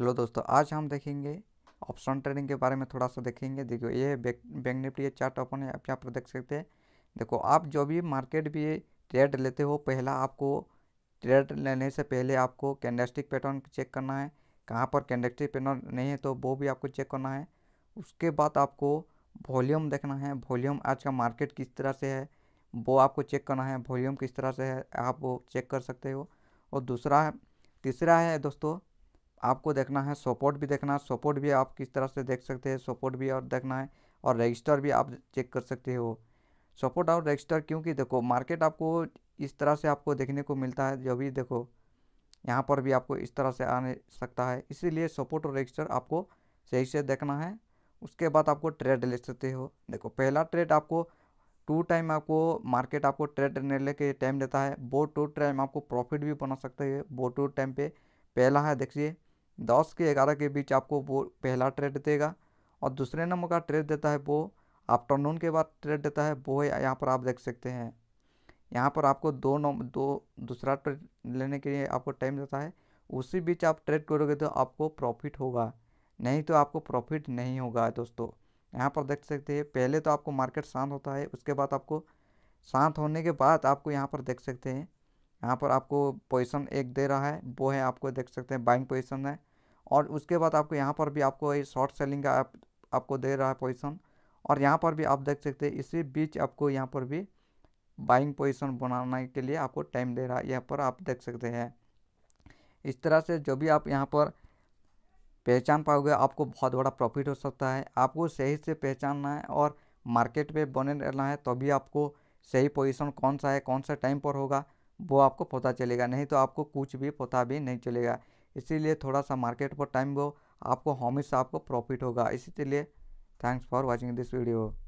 hello दोस्तों आज हम देखेंगे ऑप्शन ट्रेडिंग के बारे में थोड़ा सा देखेंगे देखो ये बैंक निफ्टी ये चार्ट ओपन है आप यहाँ पर देख सकते हैं देखो आप जो भी मार्केट भी ट्रेड लेते हो पहला आपको ट्रेड लेने से पहले आपको कैंडस्टिक पैटर्न चेक करना है कहाँ पर कैंडस्टिक पैटर्न नहीं है तो वो भी आपको चेक करना है उसके बाद आपको वॉल्यूम देखना है वॉल्यूम आज का मार्केट किस तरह से है वो आपको चेक करना है वॉल्यूम किस तरह से है आप वो चेक कर सकते हो और दूसरा तीसरा है दोस्तों आपको देखना है सपोर्ट भी देखना है सपोर्ट भी आप किस तरह से देख सकते हैं सपोर्ट भी और देखना है और रजिस्टर भी आप चेक कर सकते हो सपोर्ट और रजिस्टर क्योंकि देखो मार्केट आपको इस तरह से आपको देखने को मिलता है जो भी देखो यहाँ पर भी आपको इस तरह से आने सकता है इसीलिए सपोर्ट और रजिस्टर आपको सही से देखना है उसके बाद आपको ट्रेड ले सकते हो देखो पहला ट्रेड आपको टू टाइम आपको मार्केट आपको ट्रेड लेने के टाइम देता है वो टू टाइम आपको प्रॉफिट भी बना सकते हैं वो टू टाइम पे पहला है देखिए दस के ग्यारह के बीच आपको वो पहला ट्रेड देगा और दूसरे नंबर का ट्रेड देता है वो आफ्टरनून के बाद ट्रेड देता है वो है यहाँ पर आप देख सकते हैं यहाँ पर आपको दो नंबर दो दूसरा ट्रेड लेने के लिए आपको टाइम देता है उसी बीच आप ट्रेड करोगे तो आपको प्रॉफिट होगा नहीं तो आपको प्रॉफिट नहीं होगा दोस्तों यहाँ पर देख सकते हैं पहले तो आपको मार्केट शांत होता है उसके बाद आपको शांत होने के बाद आपको यहाँ पर देख सकते हैं यहाँ पर आपको पोजिशन एक दे रहा है वो है आपको देख सकते हैं बाइंग पोजिशन है और उसके बाद आपको यहाँ पर भी आपको ये शॉर्ट सेलिंग का आप, आपको दे रहा है पोजिशन और यहाँ पर भी आप देख सकते हैं इसी बीच आपको यहाँ पर भी बाइंग पोजिशन बनाने के लिए आपको टाइम दे रहा है यहाँ पर आप देख सकते हैं इस तरह से जो भी आप यहाँ पर पहचान पाओगे आपको बहुत बड़ा प्रॉफिट हो सकता है आपको सही से पहचानना है और मार्केट में बने रहना है तभी तो आपको सही पोजीशन कौन सा है कौन सा टाइम पर होगा वो आपको पता चलेगा नहीं तो आपको कुछ भी पता भी नहीं चलेगा इसीलिए थोड़ा सा मार्केट पर टाइम वो आपको हमेशा आपको प्रॉफिट होगा इसीलिए thanks for watching this video